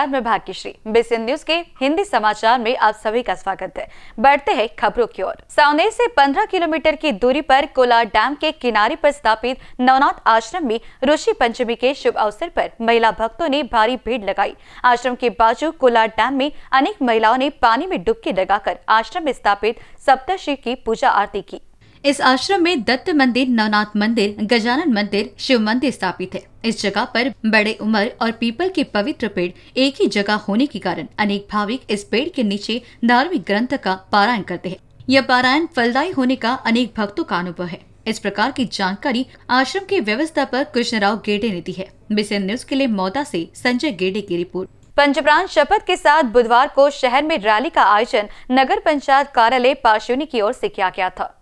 नमस्कार मैं Bhagyashree basin news के हिंदी समाचार में आप सभी का स्वागत है बढ़ते हैं खबरों की ओर सावने से 15 किलोमीटर की दूरी पर कोलार डैम के किनारे पर स्थापित नवनाथ आश्रम में ऋषि पंचमी के शुभ अवसर पर महिला भक्तों ने भारी भीड़ लगाई आश्रम के बाजू कोलार डैम में अनेक महिलाओं ने पानी में डुबकी लगाकर आश्रम में स्थापित सप्तषि की पूजा आरती की इस आश्रम में दत्त मंदिर नवनाथ मंदिर गजानन मंदिर शिव मंदिर स्थापित है इस जगह पर बड़े उम्र और पीपल के पवित्र पेड़ एक ही जगह होने के कारण अनेक भाविक इस पेड़ के नीचे धार्मिक ग्रंथ का पारायण करते हैं यह पारायण फलदायी होने का अनेक भक्तों का अनुभव है इस प्रकार की जानकारी आश्रम की व्यवस्था पर कृष्णराव गेडे ने दी है बीसीएन न्यूज के लिए मौदा से संजय गेडे की रिपोर्ट पंचप्राण शपथ के साथ बुधवार को शहर में रैली का आयोजन नगर पंचायत कार्यालय पारशुनी की ओर से किया गया था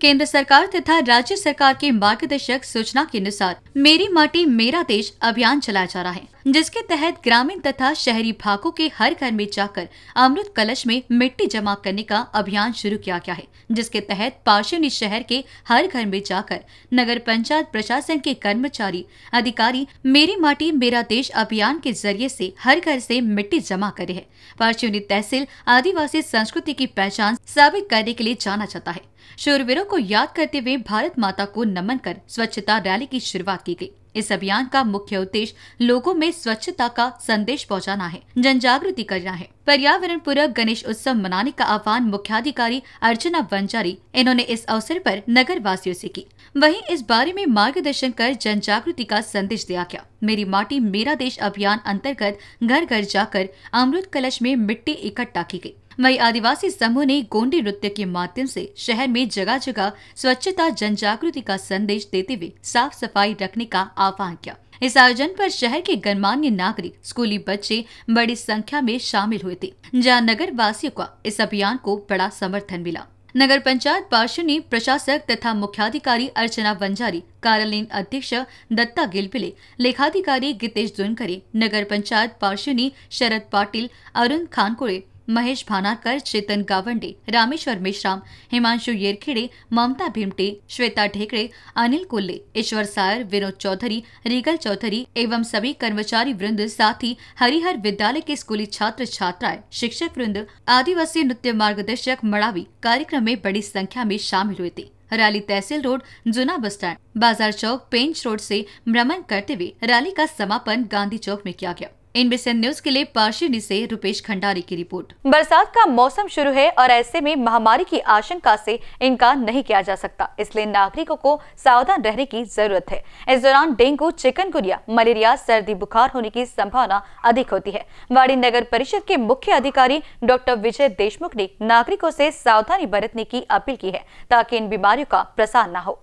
केंद्र सरकार तथा राज्य सरकार के मार्गदर्शक सूचना के अनुसार मेरी माटी मेरा देश अभियान चलाया जा रहा है जिसके तहत ग्रामीण तथा शहरी भागों के हर घर में जाकर अमृत कलश में मिट्टी जमा करने का अभियान शुरू किया गया है जिसके तहत पार्शिवनी शहर के हर घर में जाकर नगर पंचायत प्रशासन के कर्मचारी अधिकारी मेरी माटी मेरा देश अभियान के जरिए से हर घर से मिट्टी जमा करे है पार्शिवनी तहसील आदिवासी संस्कृति की पहचान साबित करने के लिए जाना जाता है शोरवीरों को याद करते हुए भारत माता को नमन कर स्वच्छता रैली की शुरुआत की गयी इस अभियान का मुख्य उद्देश्य लोगों में स्वच्छता का संदेश पहुंचाना है जन जागृति करना है पर्यावरण पूर्वक गणेश उत्सव मनाने का आह्वान मुख्याधिकारी अर्चना बंजारी इन्होंने इस अवसर पर नगर वासियों से की वहीं इस बारे में मार्गदर्शन कर जन जागृति का संदेश दिया गया मेरी माटी मेरा देश अभियान अंतर्गत घर घर जाकर अमृत कलश में मिट्टी इकट्ठा की गयी वही आदिवासी समूह ने गोंडी नृत्य के माध्यम से शहर में जगह जगह स्वच्छता जन जागृति का संदेश देते हुए साफ सफाई रखने का आह्वान किया इस आयोजन पर शहर के गणमान्य नागरिक स्कूली बच्चे बड़ी संख्या में शामिल हुए थे जहाँ नगर वासियों का इस अभियान को बड़ा समर्थन मिला नगर पंचायत पार्षद ने प्रशासक तथा मुख्याधिकारी अर्चना बंजारी कार्यालय अध्यक्ष दत्ता गिलपिले लेखाधिकारी गितेश दुनकरे नगर पंचायत पार्षद ने शरद पाटिल अरुण खानकुड़े महेश भानारकर चेतन गावंडे रामेश्वर मेश्राम हिमांशु येरखेड़े ममता भीमटे श्वेता ढेकड़े अनिल कुल्ले ईश्वर सायर विनोद चौधरी रीगल चौधरी एवं सभी कर्मचारी वृंद साथ ही हरिहर विद्यालय के स्कूली छात्र छात्राएं शिक्षक वृंद आदिवासी नृत्य मार्गदर्शक मड़ावी कार्यक्रम में बड़ी संख्या में शामिल हुए थे रैली तहसील रोड जुना बस स्टैंड बाजार चौक पेंच रोड से भ्रमण करते हुए रैली का समापन गांधी चौक में किया गया इनबीसी न्यूज के लिए पार्शिनी से रुपेश खंडारी की रिपोर्ट बरसात का मौसम शुरू है और ऐसे में महामारी की आशंका से इनकार नहीं किया जा सकता इसलिए नागरिकों को सावधान रहने की जरूरत है इस दौरान डेंगू चिकनगुनिया मलेरिया सर्दी बुखार होने की संभावना अधिक होती है वाड़ी नगर परिषद के मुख्य अधिकारी डॉक्टर विजय देशमुख ने नागरिकों ऐसी सावधानी बरतने की अपील की है ताकि इन बीमारियों का प्रसार न हो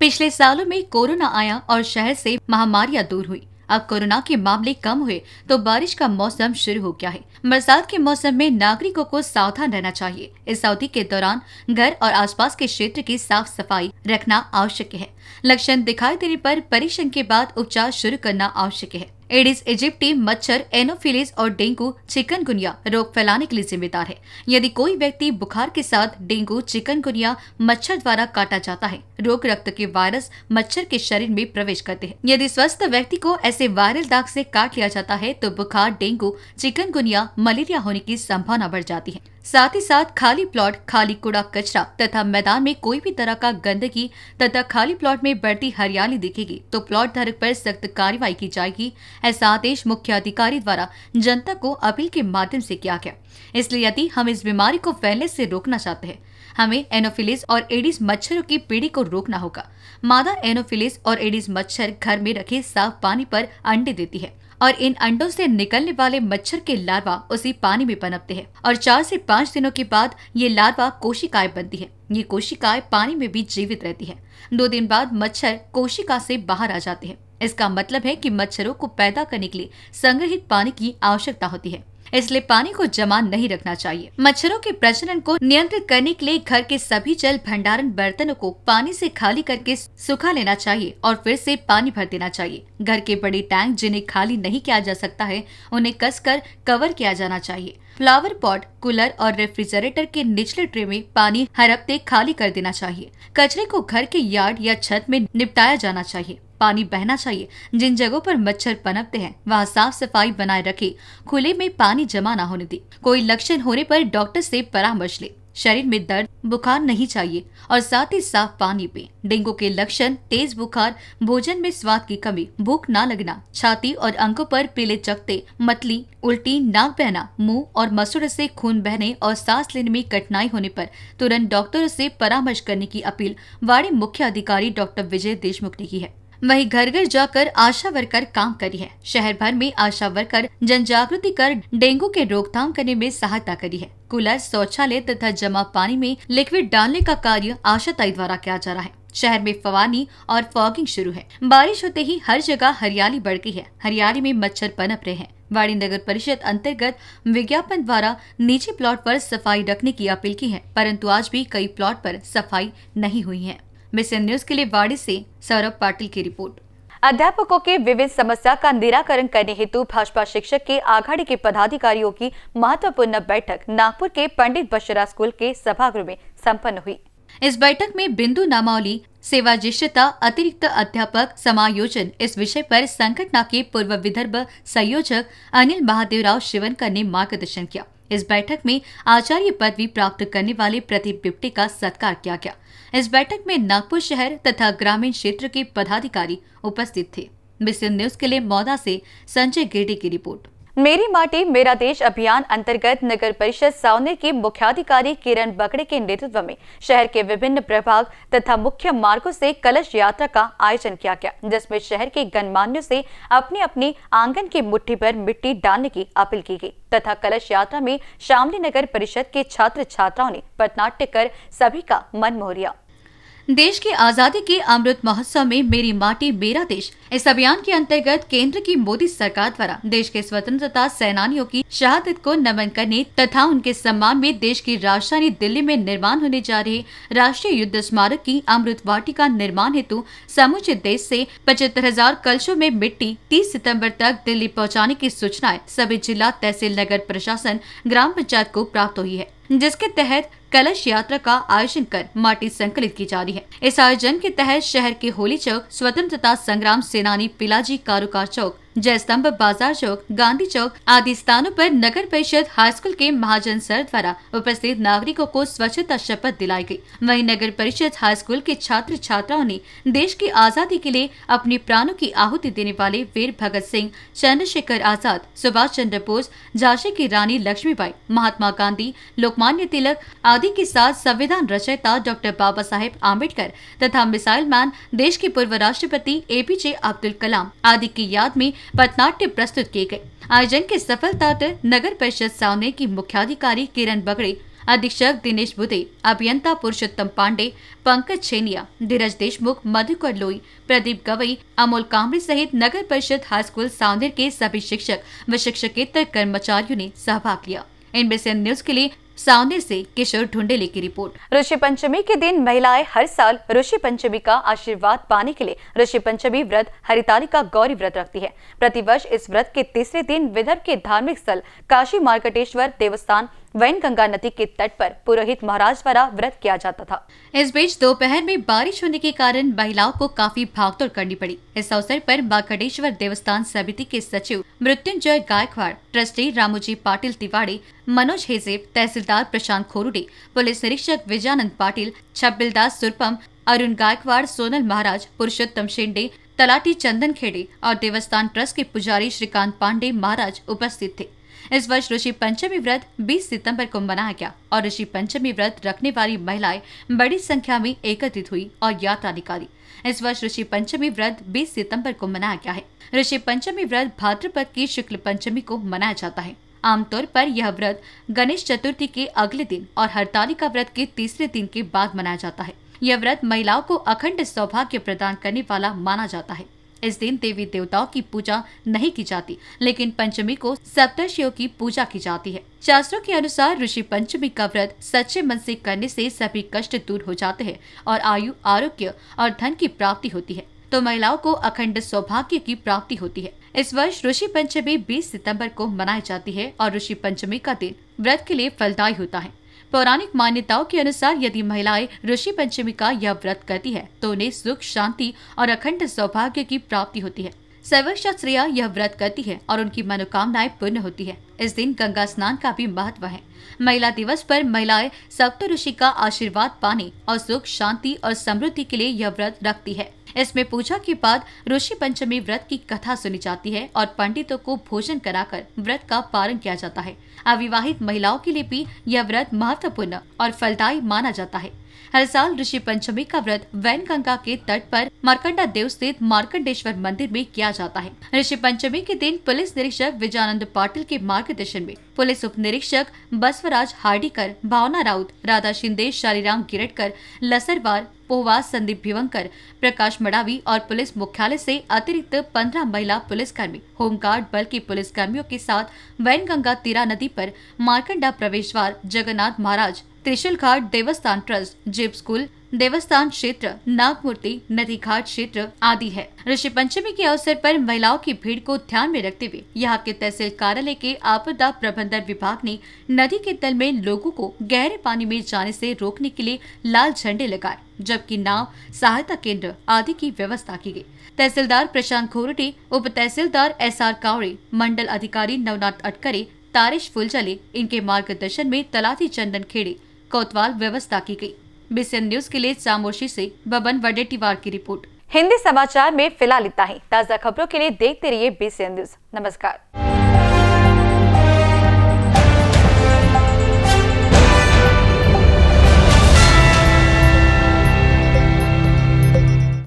पिछले सालों में कोरोना आया और शहर से महामारियां दूर हुई अब कोरोना के मामले कम हुए तो बारिश का मौसम शुरू हो गया है बरसात के मौसम में नागरिकों को सावधान रहना चाहिए इस अवधि के दौरान घर और आसपास के क्षेत्र की साफ सफाई रखना आवश्यक है लक्षण दिखाई देने पर परीक्षण के बाद उपचार शुरू करना आवश्यक है एडिस इजिप्टी मच्छर एनोफिलिस और डेंगू चिकनगुनिया रोग फैलाने के लिए जिम्मेदार है यदि कोई व्यक्ति बुखार के साथ डेंगू चिकनगुनिया मच्छर द्वारा काटा जाता है रोग रक्त के वायरस मच्छर के शरीर में प्रवेश करते हैं यदि स्वस्थ व्यक्ति को ऐसे वायरल दाग से काट लिया जाता है तो बुखार डेंगू चिकनगुनिया मलेरिया होने की संभावना बढ़ जाती है साथ ही साथ खाली प्लॉट खाली कूड़ा कचरा तथा मैदान में कोई भी तरह का गंदगी तथा खाली प्लॉट में बढ़ती हरियाली दिखेगी तो प्लॉट धारक पर सख्त कार्रवाई की जाएगी ऐसा आदेश मुख्य अधिकारी द्वारा जनता को अपील के माध्यम से किया गया इसलिए यदि हम इस बीमारी को फैलने से रोकना चाहते हैं हमें एनोफिलिस और एडिस मच्छरों की पीढ़ी को रोकना होगा मादा एनोफिलिस और एडिस मच्छर घर में रखे साफ पानी पर अंडे देती है और इन अंडों से निकलने वाले मच्छर के लार्वा उसी पानी में पनपते हैं और चार से पाँच दिनों के बाद ये लार्वा कोशिकाएं बनती है ये कोशिकाएं पानी में भी जीवित रहती है दो दिन बाद मच्छर कोशिका से बाहर आ जाते हैं इसका मतलब है कि मच्छरों को पैदा करने के लिए संग्रहित पानी की आवश्यकता होती है इसलिए पानी को जमा नहीं रखना चाहिए मच्छरों के प्रजनन को नियंत्रित करने के लिए घर के सभी जल भंडारण बर्तनों को पानी से खाली करके सुखा लेना चाहिए और फिर से पानी भर देना चाहिए घर के बड़े टैंक जिन्हें खाली नहीं किया जा सकता है उन्हें कर कवर किया जाना चाहिए फ्लावर पॉट कूलर और रेफ्रिजरेटर के निचले ट्रे में पानी हर हफ्ते खाली कर देना चाहिए कचरे को घर के यार्ड या छत में निपटाया जाना चाहिए पानी बहना चाहिए जिन जगहों पर मच्छर पनपते हैं वहाँ साफ सफाई बनाए रखे खुले में पानी जमा न होने दी कोई लक्षण होने पर डॉक्टर से परामर्श ले शरीर में दर्द बुखार नहीं चाहिए और साथ ही साफ पानी पे डेंगू के लक्षण तेज बुखार भोजन में स्वाद की कमी भूख ना लगना छाती और अंकों पर पीले चकते मतली उल्टी नाक बहना मुंह और मसूर से खून बहने और सांस लेने में कठिनाई होने पर तुरंत डॉक्टरों से परामर्श करने की अपील वाड़ी मुख्य अधिकारी डॉक्टर विजय देशमुख ने की है वहीं घर घर जाकर आशा वर्कर काम करी है शहर भर में आशा वर्कर जन जागृति कर डेंगू के रोकथाम करने में सहायता करी है कूलर शौचालय तथा जमा पानी में लिक्विड डालने का कार्य आशाताई द्वारा किया जा रहा है शहर में फवानी और फॉगिंग शुरू है बारिश होते ही हर जगह हरियाली बढ़ गई है हरियाली में मच्छर पनप रहे हैं वाड़ी नगर परिषद अंतर्गत विज्ञापन द्वारा निजी प्लॉट पर सफाई रखने की अपील की है परंतु आज भी कई प्लॉट पर सफाई नहीं हुई है मिशन न्यूज के लिए वाड़ी से सौरभ पाटिल की रिपोर्ट अध्यापकों के विविध समस्या का निराकरण करने हेतु भाजपा शिक्षक के आघाड़ी के पदाधिकारियों की महत्वपूर्ण बैठक नागपुर के पंडित बशरा स्कूल के सभागृह में संपन्न हुई इस बैठक में बिंदु नामावली सेवा ज्येष्ठता अतिरिक्त अध्यापक समायोजन इस विषय पर संगठना के पूर्व विदर्भ संयोजक अनिल महादेव राव शिवनकर ने मार्गदर्शन किया इस बैठक में आचार्य पदवी प्राप्त करने वाले प्रदीप बिप्टे का सत्कार किया गया इस बैठक में नागपुर शहर तथा ग्रामीण क्षेत्र के पदाधिकारी उपस्थित थे मिस्टर न्यूज के लिए मौदा से संजय गेडी की रिपोर्ट मेरी माटी मेरा देश अभियान अंतर्गत नगर परिषद सावनेर की मुख्याधिकारी किरण बकड़े के नेतृत्व में शहर के विभिन्न प्रभाग तथा मुख्य मार्गों से कलश यात्रा का आयोजन किया गया जिसमें शहर के गणमान्यों से अपने अपने आंगन की मुट्ठी पर मिट्टी डालने की अपील की गई तथा कलश यात्रा में शामली नगर परिषद के छात्र छात्राओं ने पटनाट्य कर सभी का मन मोहरिया देश की आजादी के अमृत महोत्सव में मेरी माटी मेरा देश इस अभियान के अंतर्गत केंद्र की मोदी सरकार द्वारा देश के स्वतंत्रता सेनानियों की शहादत को नमन करने तथा उनके सम्मान में देश की राजधानी दिल्ली में निर्माण होने जा रहे राष्ट्रीय युद्ध स्मारक की अमृत वाटिका निर्माण हेतु समुचित देश से पचहत्तर हजार कलशों में मिट्टी 30 सितंबर तक दिल्ली पहुंचाने की सूचनाएं सभी जिला तहसील नगर प्रशासन ग्राम पंचायत को प्राप्त हुई है जिसके तहत कलश यात्रा का आयोजन कर माटी संकलित की जा रही है इस आयोजन के तहत शहर के होली चौक स्वतंत्रता संग्राम से सेनानी पिलाजी कारुकार चौक जयस्तंभ बाजार चौक गांधी चौक आदि स्थानों पर नगर परिषद हाई स्कूल के महाजन सर द्वारा उपस्थित नागरिकों को स्वच्छता शपथ दिलाई गई वहीं नगर परिषद हाई स्कूल के छात्र छात्राओं ने देश की आजादी के लिए अपने प्राणों की आहुति देने वाले वीर भगत सिंह चंद्रशेखर आजाद सुभाष चंद्र बोस झांसी की रानी लक्ष्मीबाई महात्मा गांधी लोकमान्य तिलक आदि के साथ संविधान रचयिता डॉक्टर बाबा साहेब आम्बेडकर तथा मिसाइल मैन देश के पूर्व राष्ट्रपति जे अब्दुल कलाम आदि की याद में पटनाट्य प्रस्तुत किए गए आयोजन के सफलता तो नगर परिषद सामने की मुख्याधिकारी किरण बगड़े अधीक्षक दिनेश बुदे अभियंता पुरुषोत्तम पांडे पंकज छेनिया धीरज देशमुख मधुकर लोई प्रदीप गवई अमोल कांबड़ी सहित नगर परिषद हाई स्कूल सावनेर के सभी शिक्षक व शिक्षकेतर कर्मचारियों ने सहभाग लिया एनबीसी न्यूज के लिए सावने से किशोर ढूंढेले की रिपोर्ट ऋषि पंचमी के दिन महिलाएं हर साल ऋषि पंचमी का आशीर्वाद पाने के लिए ऋषि पंचमी व्रत हरितालिका गौरी व्रत रखती है प्रतिवर्ष इस व्रत के तीसरे दिन विदर्भ के धार्मिक स्थल काशी मार्कटेश्वर देवस्थान वैन गंगा नदी के तट पर पुरोहित महाराज द्वारा व्रत किया जाता था इस बीच दोपहर में बारिश होने के कारण महिलाओं को काफी भागदौड़ करनी पड़ी इस अवसर पर माखंडेश्वर देवस्थान समिति के सचिव मृत्युंजय गायकवाड़ ट्रस्टी रामोजी पाटिल तिवाड़ी मनोज हेजेब तहसीलदार प्रशांत खोरुडे पुलिस निरीक्षक विजयानंद पाटिल छब्बिलदास सुरपम अरुण गायकवाड़ सोनल महाराज पुरुषोत्तम शिंडे तलाटी चंदन खेड़े और देवस्थान ट्रस्ट के पुजारी श्रीकांत पांडे महाराज उपस्थित थे इस वर्ष ऋषि पंचमी व्रत 20 सितंबर को मनाया गया और ऋषि पंचमी व्रत रखने वाली महिलाएं बड़ी संख्या में एकत्रित हुई और यात्रा निकाली इस वर्ष ऋषि पंचमी व्रत 20 सितंबर को मनाया गया है ऋषि पंचमी व्रत भाद्रपद की शुक्ल पंचमी को मनाया जाता है आमतौर पर यह व्रत गणेश चतुर्थी के अगले दिन और हरतालिका व्रत के तीसरे दिन के बाद मनाया जाता है यह व्रत महिलाओं को अखंड सौभाग्य प्रदान करने वाला माना जाता है इस दिन देवी देवताओं की पूजा नहीं की जाती लेकिन पंचमी को सप्तर्षियों की पूजा की जाती है शास्त्रों के अनुसार ऋषि पंचमी का व्रत सच्चे मन से करने से सभी कष्ट दूर हो जाते हैं और आयु आरोग्य और धन की प्राप्ति होती है तो महिलाओं को अखंड सौभाग्य की प्राप्ति होती है इस वर्ष ऋषि पंचमी 20 सितंबर को मनाई जाती है और ऋषि पंचमी का दिन व्रत के लिए फलदायी होता है पौराणिक मान्यताओं के अनुसार यदि महिलाएं ऋषि पंचमी का यह व्रत करती है तो उन्हें सुख शांति और अखंड सौभाग्य की प्राप्ति होती है सर्वश्य श्रेया यह व्रत करती है और उनकी मनोकामनाएं पूर्ण होती है इस दिन गंगा स्नान का भी महत्व है महिला दिवस पर महिलाएं सप्त ऋषि का आशीर्वाद पाने और सुख शांति और समृद्धि के लिए यह व्रत रखती है इसमें पूजा के बाद ऋषि पंचमी व्रत की कथा सुनी जाती है और पंडितों को भोजन कराकर व्रत का पालन किया जाता है अविवाहित महिलाओं के लिए भी यह व्रत महत्वपूर्ण और फलदायी माना जाता है हर साल ऋषि पंचमी का व्रत वैन गंगा के तट पर मार्कंडा देव स्थित मार्कंडेश्वर मंदिर में किया जाता है ऋषि पंचमी के दिन पुलिस निरीक्षक विजयानंद पाटिल के मार्गदर्शन में पुलिस उप निरीक्षक बसवराज हार्डीकर भावना राउत राधा शिंदे शालीराम गिरटकर लसरवार पोहवा संदीप भिवंकर प्रकाश मडावी और पुलिस मुख्यालय से अतिरिक्त 15 महिला पुलिसकर्मी होमगार्ड बल के पुलिसकर्मियों के साथ वैनगंगा तीरा नदी पर मार्कंडा प्रवेश द्वार जगन्नाथ महाराज त्रिशूल घाट देवस्थान ट्रस्ट जिप स्कूल देवस्थान क्षेत्र नागमूर्ति नदी घाट क्षेत्र आदि है ऋषि पंचमी के अवसर पर महिलाओं की भीड़ को ध्यान में रखते हुए यहाँ के तहसील कार्यालय के आपदा प्रबंधन विभाग ने नदी के तल में लोगों को गहरे पानी में जाने से रोकने के लिए लाल झंडे लगाए जबकि नाव सहायता केंद्र आदि की व्यवस्था की गई तहसीलदार प्रशांत घोरटे उप तहसीलदार एस आर कावड़े मंडल अधिकारी नवनाथ अटकरे तारिश फुलजले इनके मार्गदर्शन में तलाती चंदन खेड़े कोतवाल व्यवस्था की गई बीसीएन न्यूज के लिए चामोशी से बबन वडे की रिपोर्ट हिंदी समाचार में फिलहाल इतना ही ताज़ा खबरों के लिए देखते रहिए बीसीएन न्यूज नमस्कार